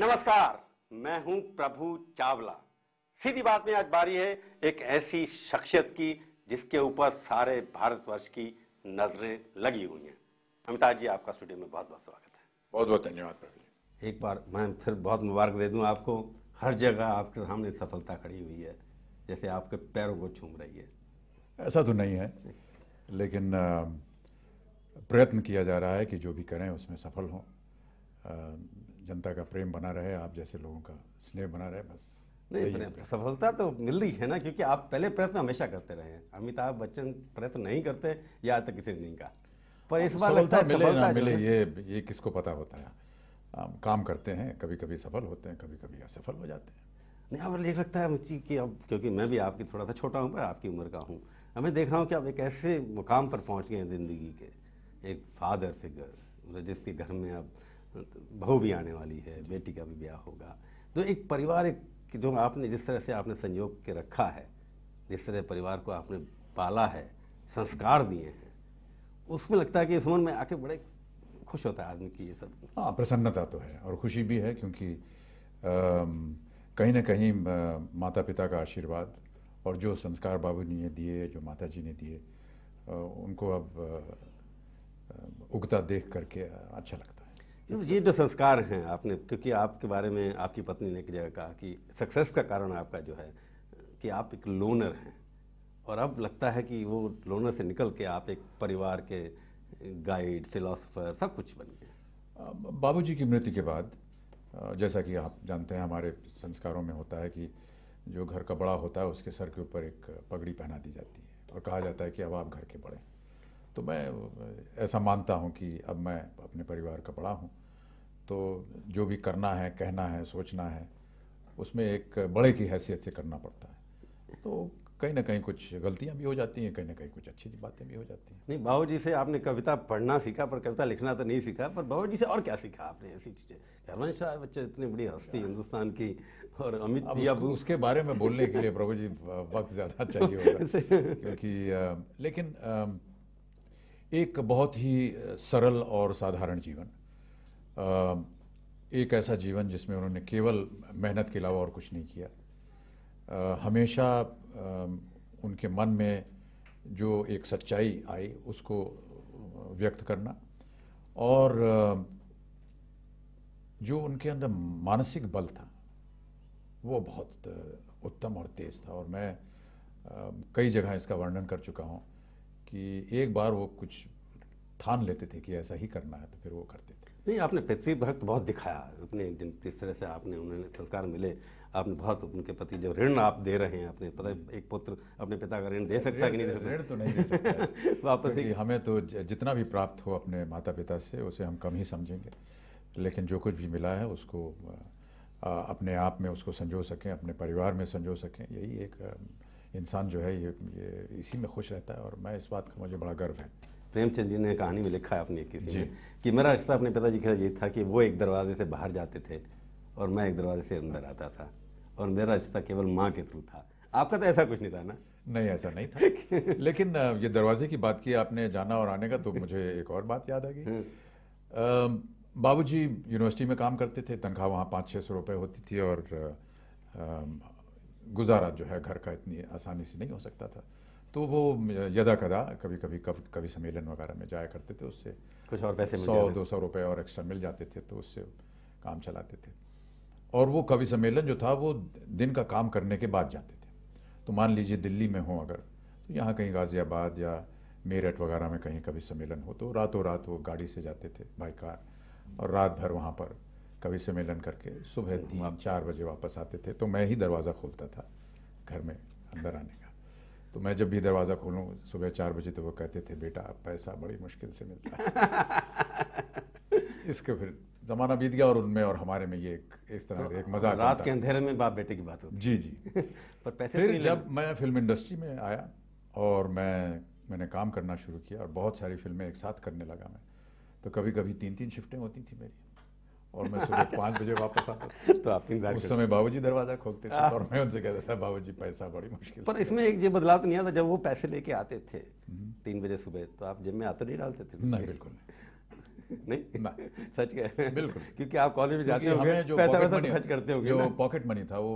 नमस्कार मैं हूं प्रभु चावला सीधी बात में आज बारी है एक ऐसी शख्सियत की जिसके ऊपर सारे भारतवर्ष की नजरें लगी हुई हैं अमिताभ जी आपका स्टूडियो में बहुत बहुत स्वागत है बहुत बहुत धन्यवाद प्रभु एक बार मैं फिर बहुत मुबारक दे दूं आपको हर जगह आपके सामने सफलता खड़ी हुई है जैसे आपके पैरों को छूम रही है ऐसा तो नहीं है लेकिन प्रयत्न किया जा रहा है कि जो भी करें उसमें सफल हों जनता का प्रेम बना रहे आप जैसे लोगों का स्नेह बना रहे बस नहीं सफलता तो मिल रही है ना क्योंकि आप पहले प्रयत्न हमेशा करते रहे हैं अमिताभ बच्चन प्रयत्न नहीं करते या तक किसी ने नहीं कहा पर इस बार लगता मिले सफलता ना मिले ये ये किसको पता होता है आप काम करते हैं कभी कभी सफल होते हैं कभी कभी असफल हो जाते हैं नहीं अब ये लगता है मुझे कि अब क्योंकि मैं भी आपकी थोड़ा सा छोटा हूँ पर आपकी उम्र का हूँ हमें देख रहा हूँ कि आप एक ऐसे मुकाम पर पहुँच गए हैं ज़िंदगी के एक फादर फिगर जिसके घर में आप बहू भी आने वाली है बेटी का भी ब्याह होगा तो एक परिवार एक जो आपने जिस तरह से आपने संयोग के रखा है जिस तरह परिवार को आपने पाला है संस्कार दिए हैं उसमें लगता है कि इस मन में आके बड़े खुश होता है आदमी की ये सब हाँ प्रसन्नता तो है और खुशी भी है क्योंकि कहीं ना कहीं माता पिता का आशीर्वाद और जो संस्कार बाबू जी ने दिए जो माता जी ने दिए उनको अब उगता देख करके अच्छा लगता ये जो संस्कार हैं आपने क्योंकि आपके बारे में आपकी पत्नी ने एक जगह कहा कि सक्सेस का कारण आपका जो है कि आप एक लोनर हैं और अब लगता है कि वो लोनर से निकल के आप एक परिवार के गाइड फिलोसोफर सब कुछ बन गए बाबूजी की मृत्यु के बाद जैसा कि आप जानते हैं हमारे संस्कारों में होता है कि जो घर का बड़ा होता है उसके सर के ऊपर एक पगड़ी पहना दी जाती है और कहा जाता है कि अब आप घर के बड़े तो मैं ऐसा मानता हूँ कि अब मैं अपने परिवार का बड़ा हूँ तो जो भी करना है कहना है सोचना है उसमें एक बड़े की हैसियत से करना पड़ता है तो कहीं ना कहीं कुछ गलतियाँ भी हो जाती हैं कहीं ना कहीं कुछ अच्छी बातें भी हो जाती हैं नहीं बाबू जी से आपने कविता पढ़ना सीखा पर कविता लिखना तो नहीं सीखा पर बाबू जी से और क्या सीखा आपने ऐसी चीज़ें हरवंश शाह बच्चे इतनी बड़ी हस्ती हिंदुस्तान की और अमित जी अब उसके बारे में बोलने के लिए प्रभु जी वक्त ज़्यादा चाहिए होगा क्योंकि लेकिन एक बहुत ही सरल और साधारण जीवन एक ऐसा जीवन जिसमें उन्होंने केवल मेहनत के अलावा और कुछ नहीं किया हमेशा उनके मन में जो एक सच्चाई आई उसको व्यक्त करना और जो उनके अंदर मानसिक बल था वो बहुत उत्तम और तेज़ था और मैं कई जगह इसका वर्णन कर चुका हूँ कि एक बार वो कुछ ठान लेते थे कि ऐसा ही करना है तो फिर वो करते थे नहीं आपने पृथ्वी भक्त तो बहुत दिखाया अपने जिन जिस तरह से आपने उन्हें संस्कार मिले आपने बहुत उनके पति जो ऋण आप दे रहे हैं अपने पता एक पुत्र अपने पिता का ऋण दे सकता है कि नहीं दे सकता ऋण तो नहीं दे सकता वापस तो हमें तो जितना भी प्राप्त हो अपने माता पिता से उसे हम कम ही समझेंगे लेकिन जो कुछ भी मिला है उसको अपने आप में उसको संजो सकें अपने परिवार में संजो सकें यही एक इंसान जो है ये, ये इसी में खुश रहता है और मैं इस बात का मुझे बड़ा गर्व है प्रेमचंद जी ने कहानी में लिखा है अपनी किसी कि मेरा रिश्ता अपने पिताजी का ये था कि वो एक दरवाजे से बाहर जाते थे और मैं एक दरवाजे से अंदर आता था और मेरा रिश्ता केवल माँ के थ्रू था आपका तो ऐसा कुछ नहीं था ना नहीं ऐसा नहीं था लेकिन ये दरवाजे की बात की आपने जाना और आने का तो मुझे एक और बात याद आ गई हम्म। बाबूजी यूनिवर्सिटी में काम करते थे तनख्वाह वहाँ पाँच छः सौ रुपये होती थी और गुजारा जो है घर का इतनी आसानी से नहीं हो सकता था तो वो यदा कदा कभी कभी कव कभी सम्मेलन वगैरह में जाया करते थे उससे कुछ और पैसे सौ दो सौ रुपये और एक्स्ट्रा मिल जाते थे तो उससे काम चलाते थे और वो कवि सम्मेलन जो था वो दिन का काम करने के बाद जाते थे तो मान लीजिए दिल्ली में हों अगर तो यहाँ कहीं गाज़ियाबाद या मेरठ वगैरह में कहीं कभी सम्मेलन हो तो रातों रात वो गाड़ी से जाते थे बाई कार और रात भर वहाँ पर कवि सम्मेलन करके सुबह हम चार बजे वापस आते थे तो मैं ही दरवाज़ा खोलता था घर में अंदर आने का तो मैं जब भी दरवाज़ा खोलूँ सुबह चार बजे तो वो कहते थे बेटा पैसा बड़ी मुश्किल से मिलता है इसके फिर ज़माना बीत गया और उनमें और हमारे में ये एक इस तरह तो से एक तो मजाक रात के अंधेरे में बाप बेटे की बात होती जी जी पर पैसे फिर जब मैं फिल्म इंडस्ट्री में आया और मैं मैंने काम करना शुरू किया और बहुत सारी फिल्में एक साथ करने लगा मैं तो कभी कभी तीन तीन शिफ्टें होती थी मेरी और मैं सुबह पाँच बजे वापस आता तो आप उस समय बाबूजी दरवाज़ा खोलते थे हाँ। और मैं उनसे कहता था बाबूजी पैसा बड़ी मुश्किल पर इसमें एक ये बदलाव तो नहीं आता जब वो पैसे लेके आते थे हम्म। तीन बजे सुबह तो आप जिम में आते नहीं डालते थे नहीं बिल्कुल नहीं सच कह बिल्कुल क्योंकि आप कॉलेज में जाते होंगे पैसा वैसा तो खर्च करते होंगे जो पॉकेट मनी था वो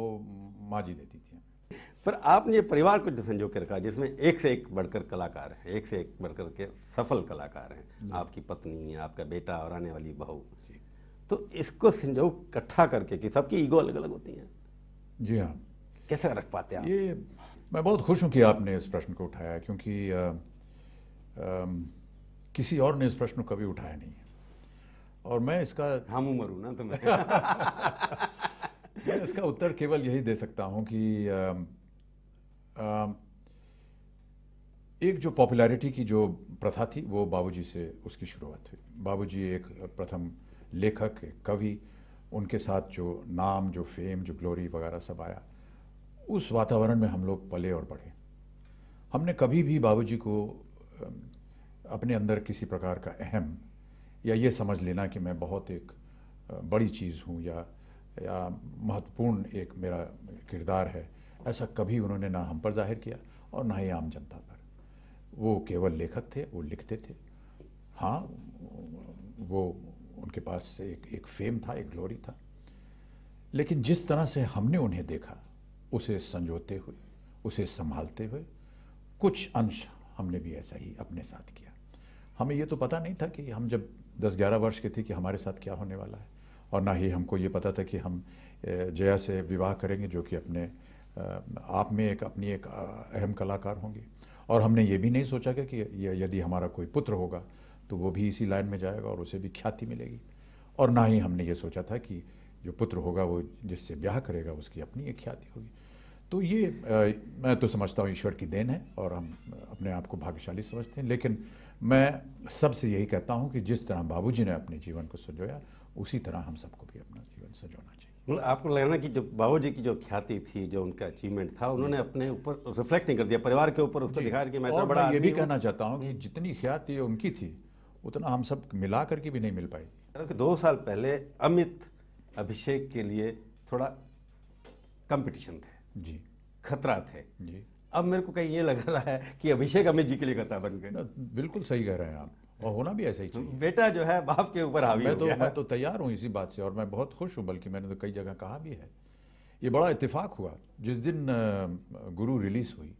माँ जी देती थी पर आपने परिवार को जो संजो के रखा जिसमें एक से एक बढ़कर कलाकार हैं एक से एक बढ़कर के सफल कलाकार हैं आपकी पत्नी आपका बेटा और आने वाली बहू तो इसको संजोग इकट्ठा करके कि सबकी ईगो अलग अलग होती है जी हाँ कैसे रख पाते हैं ये मैं बहुत खुश हूँ कि आपने इस प्रश्न को उठाया क्योंकि आ, आ, किसी और ने इस प्रश्न को कभी उठाया नहीं और मैं इसका हम उम्र हूँ ना तो मैं मैं इसका उत्तर केवल यही दे सकता हूँ कि आ, आ, एक जो पॉपुलैरिटी की जो प्रथा थी वो बाबूजी से उसकी शुरुआत हुई बाबूजी एक प्रथम लेखक कवि उनके साथ जो नाम जो फेम जो ग्लोरी वगैरह सब आया उस वातावरण में हम लोग पले और बढ़े हमने कभी भी बाबूजी को अपने अंदर किसी प्रकार का अहम या ये समझ लेना कि मैं बहुत एक बड़ी चीज़ हूँ या या महत्वपूर्ण एक मेरा किरदार है ऐसा कभी उन्होंने ना हम पर जाहिर किया और ना ही आम जनता पर वो केवल लेखक थे वो लिखते थे हाँ वो उनके पास एक एक फेम था एक ग्लोरी था लेकिन जिस तरह से हमने उन्हें देखा उसे संजोते हुए उसे संभालते हुए कुछ अंश हमने भी ऐसा ही अपने साथ किया हमें ये तो पता नहीं था कि हम जब 10-11 वर्ष के थे कि हमारे साथ क्या होने वाला है और ना ही हमको ये पता था कि हम जया से विवाह करेंगे जो कि अपने आप में एक अपनी एक अहम कलाकार होंगी और हमने ये भी नहीं सोचा कि, कि यदि हमारा कोई पुत्र होगा तो वो भी इसी लाइन में जाएगा और उसे भी ख्याति मिलेगी और ना ही हमने ये सोचा था कि जो पुत्र होगा वो जिससे ब्याह करेगा उसकी अपनी एक ख्याति होगी तो ये आ, मैं तो समझता हूँ ईश्वर की देन है और हम अपने आप को भाग्यशाली समझते हैं लेकिन मैं सबसे यही कहता हूँ कि जिस तरह बाबू ने अपने जीवन को सजोया उसी तरह हम सबको भी अपना जीवन सजोना चाहिए आपको लगना कि जो बाबू जी की जो ख्याति थी जो उनका अचीवमेंट था उन्होंने अपने ऊपर रिफ्लेक्ट नहीं कर दिया परिवार के ऊपर उसको दिखाया कि मैं तो बड़ा ये भी कहना चाहता हूँ कि जितनी ख्याति उनकी थी उतना हम सब मिला करके भी नहीं मिल पाएगी दो साल पहले अमित अभिषेक के लिए थोड़ा कंपटीशन थे जी खतरा थे जी अब मेरे को कहीं ये लग रहा है कि अभिषेक अमित जी के लिए खतरा बन गए बिल्कुल सही कह रहे हैं आप और होना भी ऐसा ही चाहिए बेटा जो है बाप के ऊपर हावी मैं तो मैं तो तैयार हूँ इसी बात से और मैं बहुत खुश हूँ बल्कि मैंने तो कई जगह कहा भी है ये बड़ा इतफाक हुआ जिस दिन गुरु रिलीज़ हुई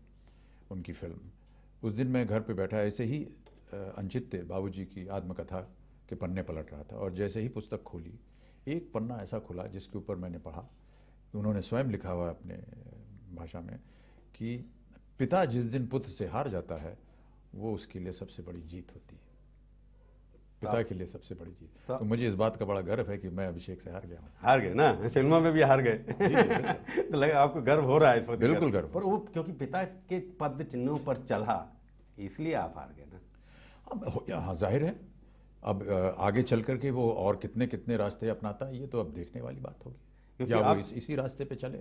उनकी फिल्म उस दिन मैं घर पे बैठा ऐसे ही अनचित्य बाबूजी की आत्मकथा के पन्ने पलट रहा था और जैसे ही पुस्तक खोली एक पन्ना ऐसा खुला जिसके ऊपर मैंने पढ़ा उन्होंने स्वयं लिखा हुआ अपने भाषा में कि पिता जिस दिन पुत्र से हार जाता है वो उसके लिए सबसे बड़ी जीत होती है पिता के लिए सबसे बड़ी जीत तो मुझे इस बात का बड़ा गर्व है कि मैं अभिषेक से हार गया हूँ हार गए ना फिल्मों में भी हार गए तो लगे आपको गर्व हो रहा है बिल्कुल गर्व पर वो क्योंकि पिता के पद चिन्हों पर चला इसलिए आप हार गए ना अब यहाँ जाहिर है अब आगे चल करके वो और कितने कितने रास्ते अपनाता है ये तो अब देखने वाली बात होगी क्योंकि आप, वो इस, इसी रास्ते पे चले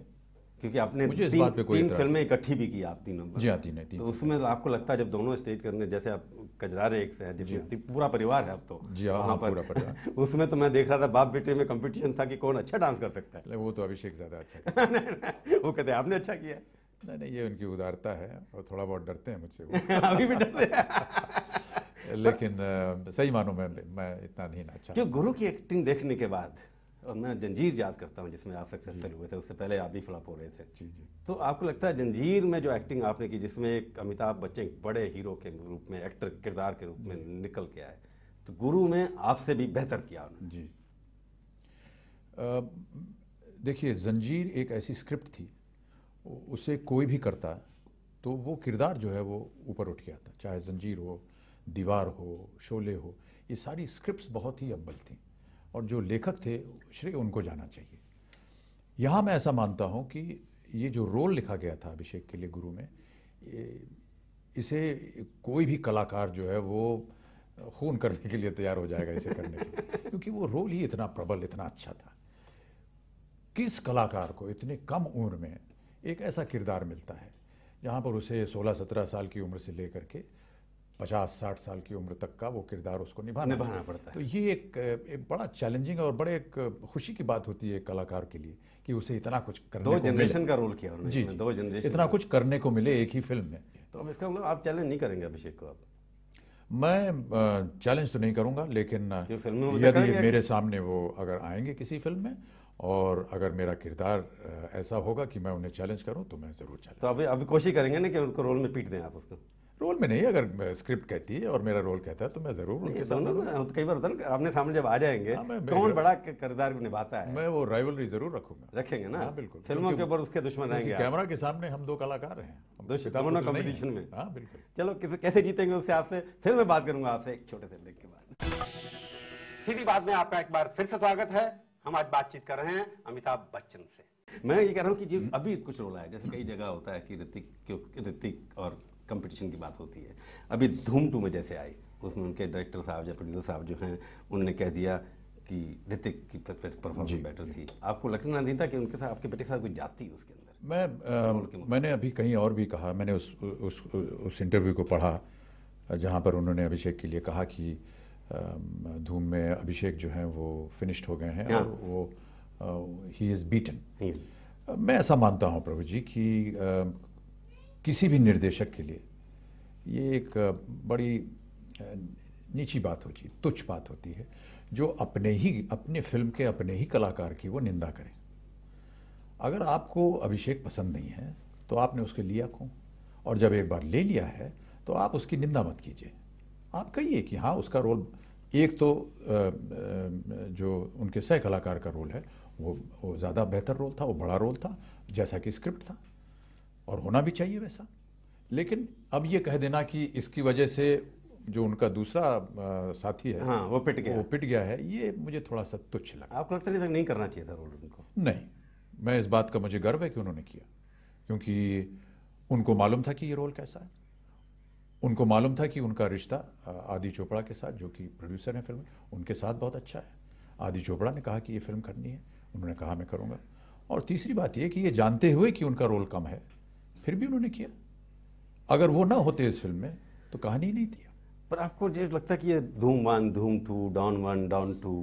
क्योंकि आपने मुझे इस बात पे कोई तीन फिल्में इकट्ठी भी की आप तीनों जी हाँ तीन तीन तो उसमें आपको लगता है जब दोनों स्टेट करने जैसे आप कजरारे एक से है हाँ। पूरा परिवार है अब तो जी हाँ, हाँ पूरा परिवार उसमें तो मैं देख रहा था बाप बेटे में कंपटीशन था कि कौन अच्छा डांस कर सकता है वो तो अभिषेक ज़्यादा अच्छा वो कहते आपने अच्छा किया नहीं नहीं ये उनकी उदारता है और थोड़ा बहुत डरते हैं मुझसे अभी भी डरते हैं लेकिन सही मानू मैं मैं इतना नहीं नाचा जो गुरु की एक्टिंग देखने के बाद और मैं जंजीर याद करता हूँ जिसमें आप सक्सेसफुल हुए थे उससे पहले आप भी फ्लॉप हो रहे थे जी जी तो आपको लगता है जंजीर में जो एक्टिंग आपने की जिसमें एक अमिताभ बच्चन बड़े हीरो के रूप में एक्टर किरदार के रूप में निकल के आए तो गुरु में आपसे भी बेहतर किया जी देखिए जंजीर एक ऐसी स्क्रिप्ट थी उसे कोई भी करता तो वो किरदार जो है वो ऊपर उठ के आता चाहे जंजीर हो दीवार हो शोले हो ये सारी स्क्रिप्ट्स बहुत ही अब्बल थी और जो लेखक थे श्रेय उनको जाना चाहिए यहाँ मैं ऐसा मानता हूँ कि ये जो रोल लिखा गया था अभिषेक के लिए गुरु में इसे कोई भी कलाकार जो है वो खून करने के लिए तैयार हो जाएगा इसे करने के लिए क्योंकि वो रोल ही इतना प्रबल इतना अच्छा था किस कलाकार को इतने कम उम्र में एक ऐसा किरदार मिलता है जहाँ पर उसे 16-17 साल की उम्र से लेकर के पचास साठ साल की उम्र तक का वो किरदार उसको निभाना निभाना पड़ता है तो ये एक, एक बड़ा चैलेंजिंग और बड़े एक खुशी की बात होती है कलाकार के लिए कि उसे इतना कुछ करने दो जनरेशन का रोल किया जी दो जनरेशन इतना कुछ करने को मिले एक ही फिल्म में तो अब इसका मतलब आप चैलेंज नहीं करेंगे अभिषेक को आप मैं चैलेंज तो नहीं करूंगा लेकिन यदि मेरे सामने वो अगर आएंगे किसी फिल्म में और अगर मेरा किरदार ऐसा होगा कि मैं उन्हें चैलेंज करूं तो मैं ज़रूर चैलेंज तो अभी अभी कोशिश करेंगे ना कि उनको रोल में पीट दें आप उसको रोल में नहीं अगर स्क्रिप्ट कहती है और मेरा रोल कहता है तो मैं जरूर उनके साथ कई बार होता है आपने सामने जब आ जाएंगे हाँ, कौन बड़ा किरदार निभाता है मैं वो राइवलरी जरूर रखूंगा रखेंगे ना हाँ, बिल्कुल फिल्मों के ऊपर उसके दुश्मन रहेंगे कैमरा के सामने हम दो कलाकार हैं दो दोनों कॉम्पिटिशन में हाँ बिल्कुल चलो कैसे जीतेंगे उससे आपसे फिर मैं बात करूंगा आपसे एक छोटे से ब्रेक के बाद सीधी बात में आपका एक बार फिर से स्वागत है हम आज बातचीत कर रहे हैं अमिताभ बच्चन से मैं ये कह रहा हूँ कि जी अभी कुछ रोल आया जैसे कई जगह होता है कि ऋतिक ऋतिक और कंपटीशन की बात होती है अभी धूम टू में जैसे आई उसमें उनके डायरेक्टर साहब या प्रोड्यूसर साहब जो हैं उन्होंने कह दिया कि ऋतिक की परफॉर्मेंस बेटर थी आपको लगना नहीं था कि उनके साथ आपके बेटे साथ कोई जाती है उसके अंदर मैं मैंने अभी कहीं और भी कहा मैंने उस उस उस इंटरव्यू को पढ़ा जहाँ पर उन्होंने अभिषेक के लिए कहा कि धूम में अभिषेक जो हैं वो फिनिश्ड हो गए हैं हाँ। और वो ही इज़ बीटन मैं ऐसा मानता हूँ प्रभु जी कि किसी भी निर्देशक के लिए ये एक बड़ी नीची बात होती है तुच्छ बात होती है जो अपने ही अपने फिल्म के अपने ही कलाकार की वो निंदा करें अगर आपको अभिषेक पसंद नहीं है तो आपने उसके लिया को और जब एक बार ले लिया है तो आप उसकी निंदा मत कीजिए आप कहिए कि हाँ उसका रोल एक तो जो उनके सह कलाकार का रोल है वो वो ज़्यादा बेहतर रोल था वो बड़ा रोल था जैसा कि स्क्रिप्ट था और होना भी चाहिए वैसा लेकिन अब ये कह देना कि इसकी वजह से जो उनका दूसरा साथी है हाँ, वो पिट गया वो पिट गया है ये मुझे थोड़ा सा तुच्छ लगा आपको लगता नहीं नहीं करना चाहिए था रोल उनको नहीं मैं इस बात का मुझे गर्व है कि उन्होंने किया क्योंकि उनको मालूम था कि ये रोल कैसा है उनको मालूम था कि उनका रिश्ता आदि चोपड़ा के साथ जो कि प्रोड्यूसर है फिल्म उनके साथ बहुत अच्छा है आदि चोपड़ा ने कहा कि ये फिल्म करनी है उन्होंने कहा मैं करूँगा और तीसरी बात ये कि ये जानते हुए कि उनका रोल कम है फिर भी उन्होंने किया अगर वो ना होते इस फिल्म में तो कहानी ही नहीं थी पर आपको जो लगता है कि ये Dhoom one Dhoom two Don one Don two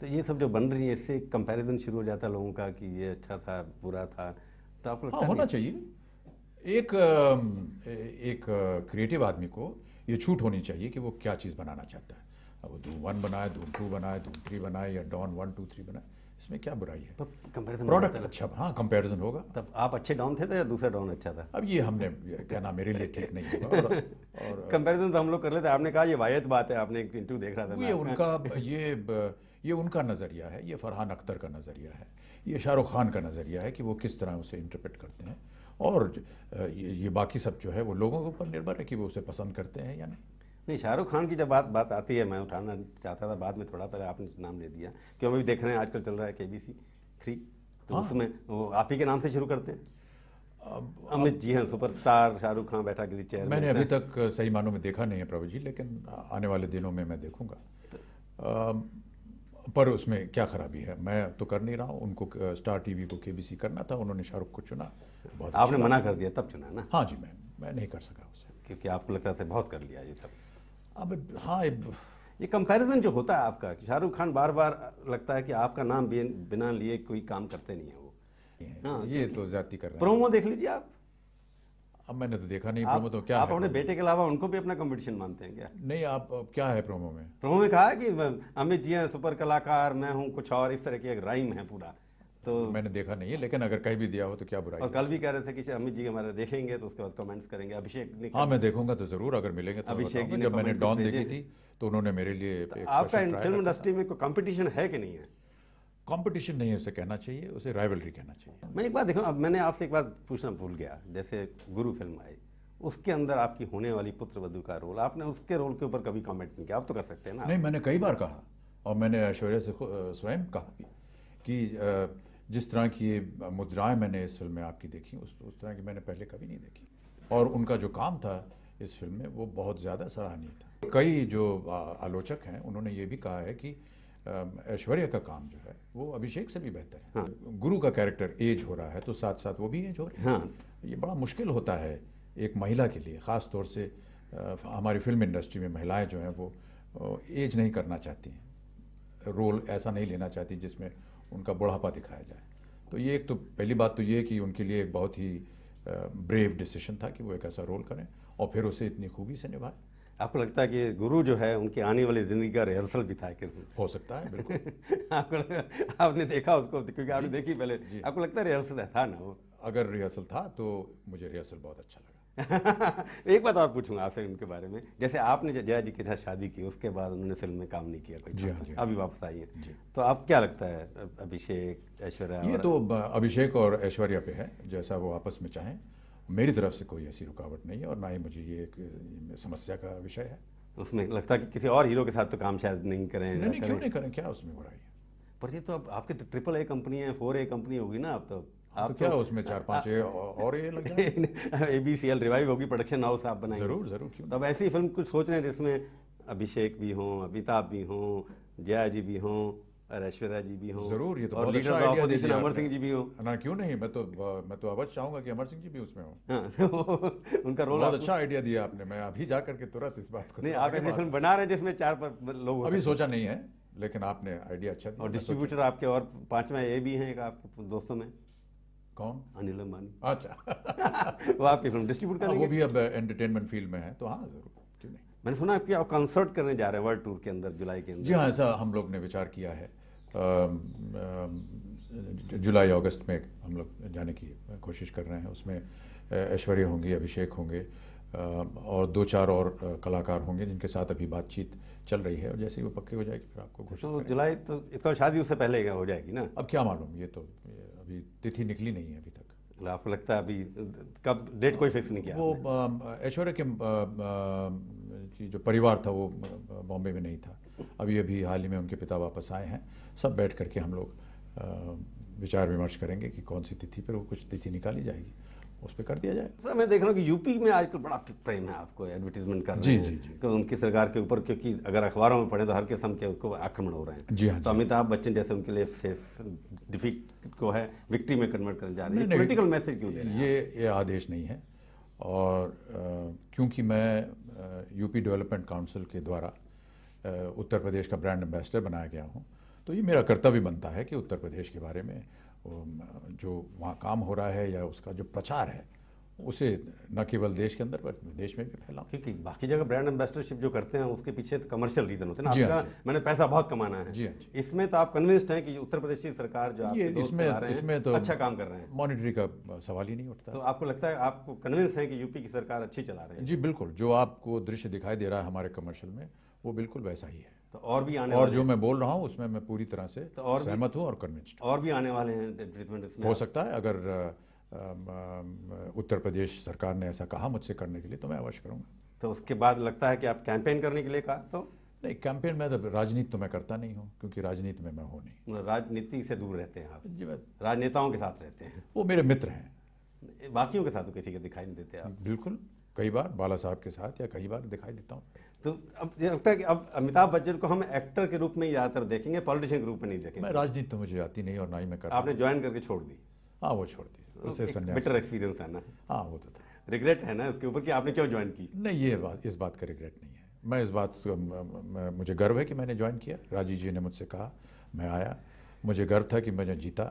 तो ये सब जो बन रही है इससे कंपैरिजन शुरू हो जाता है लोगों का कि ये अच्छा था बुरा था तो आपको लगता हाँ, होना चाहिए एक एक क्रिएटिव आदमी को ये छूट होनी चाहिए कि वो क्या चीज़ बनाना चाहता है अब धूम वन बनाए धूम टू बनाए धूम थ्री बनाए या डॉन वन टू थ्री बनाए इसमें क्या बुराई है प्रोडक्ट अच्छा हाँ कंपैरिजन होगा तब आप अच्छे डाउन थे, तो या दूसरा डाउन अच्छा था अब ये हमने कहना मेरे लिए ठीक नहीं होगा और, और कंपैरिजन तो हम लोग कर लेते आपने कहा ये वायद बात है आपने एक इंटरव्यू देख रहा था ये उनका ये ये उनका नज़रिया है ये फरहान अख्तर का नज़रिया है ये शाहरुख खान का नज़रिया है कि वो किस तरह उसे इंटरप्रेट करते हैं और ये, ये बाकी सब जो है वो लोगों के ऊपर निर्भर है कि वो उसे पसंद करते हैं या नहीं नहीं शाहरुख खान की जब बात बात आती है मैं उठाना चाहता था बाद में थोड़ा पहले आपने नाम ले दिया क्यों अभी देख रहे हैं आजकल चल रहा है के बी सी थ्री तो हाँ। उसमें वो आप ही के नाम से शुरू करते हैं अमित जी हैं सुपरस्टार शाहरुख खान बैठा किसी चेयर मैंने अभी तक सही मानों में देखा नहीं है प्रभु जी लेकिन आने वाले दिनों में मैं देखूंगा पर उसमें क्या खराबी है मैं तो कर नहीं रहा हूँ उनको स्टार टीवी को केबीसी करना था उन्होंने शाहरुख को चुना बहुत आपने मना कर दिया तब चुना ना हाँ जी मैं मैं नहीं कर सका उसे क्योंकि आपको लगता था बहुत कर लिया ये सब अब हाँ ये कंपैरिजन जो होता है आपका शाहरुख खान बार बार लगता है कि आपका नाम बिना लिए कोई काम करते नहीं है वो हाँ, हाँ ये तो, तो जाति कर प्रोमो देख लीजिए आप अब मैंने तो देखा नहीं प्रोमो तो क्या आप अपने बेटे के अलावा उनको भी अपना कंपटीशन मानते हैं क्या नहीं आप क्या है प्रोमो में प्रोमो में कहा कि अमित जी हैं सुपर कलाकार मैं हूँ कुछ और इस तरह की एक राइम है पूरा तो मैंने देखा नहीं है लेकिन अगर कहीं भी दिया हो तो क्या बुरा और कल भी कह रहे थे कि अमित जी हमारे देखेंगे तो उसके बाद कमेंट्स करेंगे अभिषेक ने हाँ मैं देखूंगा तो जरूर अगर मिलेंगे तो अभिषेक जी जब मैंने डॉन देखी थी तो उन्होंने मेरे लिए तो आपका फिल्म इंडस्ट्री में कोई कॉम्पिटिशन है कि नहीं है कॉम्पिटिशन नहीं है उसे कहना चाहिए उसे राइवलरी कहना चाहिए मैं एक बात देखो अब मैंने आपसे एक बात पूछना भूल गया जैसे गुरु फिल्म आई उसके अंदर आपकी होने वाली पुत्र वधु का रोल आपने उसके रोल के ऊपर कभी कमेंट नहीं किया आप तो कर सकते हैं ना नहीं मैंने कई बार कहा और मैंने ऐश्वर्या से स्वयं कहा कि जिस तरह की ये मुद्राएं मैंने इस फिल्म में आपकी देखी उस उस तरह की मैंने पहले कभी नहीं देखी और उनका जो काम था इस फिल्म में वो बहुत ज़्यादा सराहनीय था कई जो आलोचक हैं उन्होंने ये भी कहा है कि ऐश्वर्या का काम जो है वो अभिषेक से भी बेहतर है हाँ। गुरु का कैरेक्टर एज हो रहा है तो साथ साथ वो भी एज हो रहा है हाँ। ये बड़ा मुश्किल होता है एक महिला के लिए ख़ास तौर से हमारी फिल्म इंडस्ट्री में महिलाएं जो हैं वो एज नहीं करना चाहती हैं रोल ऐसा नहीं लेना चाहती जिसमें उनका बुढ़ापा दिखाया जाए तो ये एक तो पहली बात तो ये कि उनके लिए एक बहुत ही ब्रेव डिसीजन था कि वो एक ऐसा रोल करें और फिर उसे इतनी खूबी से निभाएं आपको लगता है कि गुरु जो है उनकी आने वाली ज़िंदगी का रिहर्सल भी था कि हो सकता है बिल्कुल आपको आपने देखा उसको क्योंकि आपने देखी पहले आपको लगता है रिहर्सल था ना वो अगर रिहर्सल था तो मुझे रिहर्सल बहुत अच्छा लगा एक बात और पूछूंगा आपसे उनके बारे में जैसे आपने जया जी के साथ शादी की उसके बाद उन्होंने फिल्म में काम नहीं किया कोई जी, हाँ, जी, हाँ। अभी वापस आई है तो आप क्या लगता है अभिषेक ऐश्वर्या ये तो अभिषेक और ऐश्वर्या पे है जैसा वो आपस में चाहें मेरी तरफ से कोई ऐसी रुकावट नहीं है और ना ही मुझे ये एक समस्या का विषय है उसमें लगता है कि किसी और हीरो के साथ तो काम शायद नहीं करें नहीं, नहीं क्यों नहीं करें क्या उसमें बुराई है पर ये तो अब आपकी ट्रिपल तो ए कंपनी है फोर ए कंपनी होगी ना अब तो तो आप तो क्या उसमें चार पांच और ये लग A B C L revive होगी प्रोडक्शन हाउस आप बनाए जरूर जरूर क्यों अब ऐसी फिल्म कुछ सोच रहे हैं जिसमें अभिषेक भी हों अमिताभ भी हों जया जी भी हों ऐश्वर्या जी भी हों जरूर ये तो और लीडर ऑपोजिशन अच्छा अमर सिंह जी भी हो ना क्यों नहीं मैं तो मैं तो अवश्य चाहूंगा कि अमर सिंह जी भी उसमें हो हाँ, उनका रोल बहुत अच्छा आइडिया दिया आपने मैं अभी जा करके तुरंत इस बात को नहीं आप ऐसी फिल्म बना रहे हैं जिसमें चार लोग अभी सोचा नहीं है लेकिन आपने आइडिया अच्छा और डिस्ट्रीब्यूटर आपके और पांचवा ए भी हैं एक आपके दोस्तों में कौन अनिल अंबानी अच्छा वो आपकी फिल्म डिस्ट्रीब्यूट हाँ, करेंगे वो भी अब एंटरटेनमेंट फील्ड में है तो हाँ जरूर क्यों नहीं मैंने सुना कि आप कंसर्ट करने जा रहे हैं वर्ल्ड टूर के अंदर जुलाई के अंदर जी हाँ ऐसा हम लोग ने विचार किया है जुलाई अगस्त में हम लोग जाने की कोशिश कर रहे हैं उसमें ऐश्वर्या होंगी अभिषेक होंगे और दो चार और कलाकार होंगे जिनके साथ अभी बातचीत चल रही है और जैसे ही वो पक्की हो जाएगी फिर आपको घोषणा तो जुलाई तो इतना शादी उससे पहले हो जाएगी ना अब क्या मालूम ये तो अभी तिथि निकली नहीं है अभी तक आपको लगता है अभी कब डेट कोई फिक्स नहीं किया वो ऐश्वर्या के की जो परिवार था वो बॉम्बे में नहीं था अभी अभी हाल ही में उनके पिता वापस आए हैं सब बैठ करके हम लोग विचार विमर्श करेंगे कि कौन सी तिथि पर वो कुछ तिथि निकाली जाएगी उस पर कर दिया जाए सर मैं देख रहा हूँ कि यूपी में आजकल बड़ा प्रेम है आपको एडवर्टीजमेंट कर जी, जी, जी, उनकी सरकार के ऊपर क्योंकि अगर अखबारों में पढ़े तो हर किस्म के उनको आक्रमण हो रहे हैं जी हाँ तो अमिताभ बच्चन जैसे उनके लिए फेस डिफीट को है विक्ट्री में कन्वर्ट करने जा रहे हैं पोलिटिकल मैसेज क्यों दे ये ये आदेश नहीं है और क्योंकि मैं यूपी डेवलपमेंट काउंसिल के द्वारा उत्तर प्रदेश का ब्रांड एम्बेसडर बनाया गया हूँ तो ये मेरा कर्तव्य बनता है कि उत्तर प्रदेश के बारे में जो वहाँ काम हो रहा है या उसका जो प्रचार है उसे न केवल देश के अंदर बल्कि देश में भी फैलाओ क्योंकि बाकी जगह ब्रांड एम्बेसडरशिप जो करते हैं उसके पीछे तो कमर्शियल रीजन होते हैं ना हाँ, आपका मैंने पैसा बहुत कमाना है जी हाँ, इसमें तो आप कन्विंस्ड हैं कि उत्तर प्रदेश की सरकार जो ये इसमें इसमें तो अच्छा काम कर रहे हैं मॉनिटरी का सवाल ही नहीं उठता तो आपको लगता है आपको कन्विंस है कि यूपी की सरकार अच्छी चला रही है जी बिल्कुल जो आपको दृश्य दिखाई दे रहा है हमारे कमर्शियल में वो बिल्कुल वैसा ही है तो और भी आने और जो मैं बोल रहा हूँ उसमें मैं पूरी तरह से तो और सहमत हूँ और कन्विंस्ड और भी आने वाले हैं हो सकता है अगर उत्तर प्रदेश सरकार ने ऐसा कहा मुझसे करने के लिए तो मैं अवश्य करूँगा तो उसके बाद लगता है कि आप कैंपेन करने के लिए कहा तो नहीं कैंपेन में तो राजनीति तो मैं करता नहीं हूँ क्योंकि राजनीति में मैं हूँ नहीं मतलब राजनीति से दूर रहते हैं आप जी राजनेताओं के साथ रहते हैं वो मेरे मित्र हैं बाकियों के साथ तो किसी के दिखाई नहीं देते आप बिल्कुल कई बार बाला साहब के साथ या कई बार दिखाई देता हूँ तो अब ये लगता है कि अब अमिताभ बच्चन को हम एक्टर के रूप में ज़्यादातर देखेंगे पॉलिटिशियन के रूप में नहीं देखेंगे मैं राजनीति तो मुझे आती नहीं और ना ही मैं करता आपने ज्वाइन करके छोड़ दी हाँ वो छोड़ दी तो उसे बेटर एक्सपीरियंस है ना हाँ वो तो था रिग्रेट है ना इसके ऊपर कि आपने क्यों ज्वाइन की नहीं ये बात इस बात का रिग्रेट नहीं है मैं इस बात मुझे गर्व है कि मैंने ज्वाइन किया राजीव जी ने मुझसे कहा मैं आया मुझे गर्व था कि मैंने जीता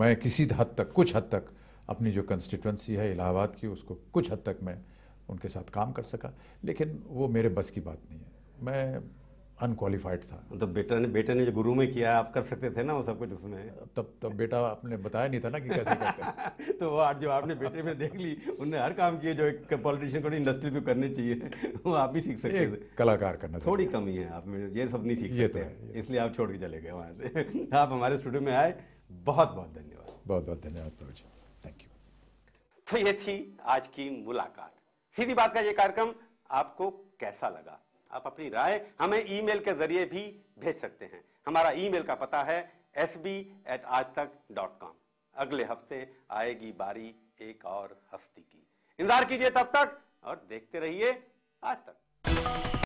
मैं किसी हद तक कुछ हद तक अपनी जो कंस्टिट्यूंसी है इलाहाबाद की उसको कुछ हद तक मैं उनके साथ काम कर सका लेकिन वो मेरे बस की बात नहीं है मैं अनकालीफाइड था तो बेटा ने बेटे ने जो गुरु में किया आप कर सकते थे ना वो सब कुछ उसमें तब तब बेटा आपने बताया नहीं था ना कि कैसे करते तो वो आज जो आपने बेटे में देख ली उनने हर काम किए जो एक पॉलिटिशियन को इंडस्ट्री को करने चाहिए वो आप भी सीख सकते थे कलाकार करना थोड़ी कमी है आप में ये सब नहीं सीख ये तो इसलिए आप छोड़ के चले गए वहाँ से आप हमारे स्टूडियो में आए बहुत बहुत धन्यवाद बहुत बहुत धन्यवाद प्रभु जी थैंक यू तो ये थी आज की मुलाकात सीधी बात का ये कार्यक्रम आपको कैसा लगा आप अपनी राय हमें ईमेल के जरिए भी भेज सकते हैं हमारा ईमेल का पता है एस बी एट आज तक डॉट कॉम अगले हफ्ते आएगी बारी एक और हस्ती की इंतजार कीजिए तब तक और देखते रहिए आज तक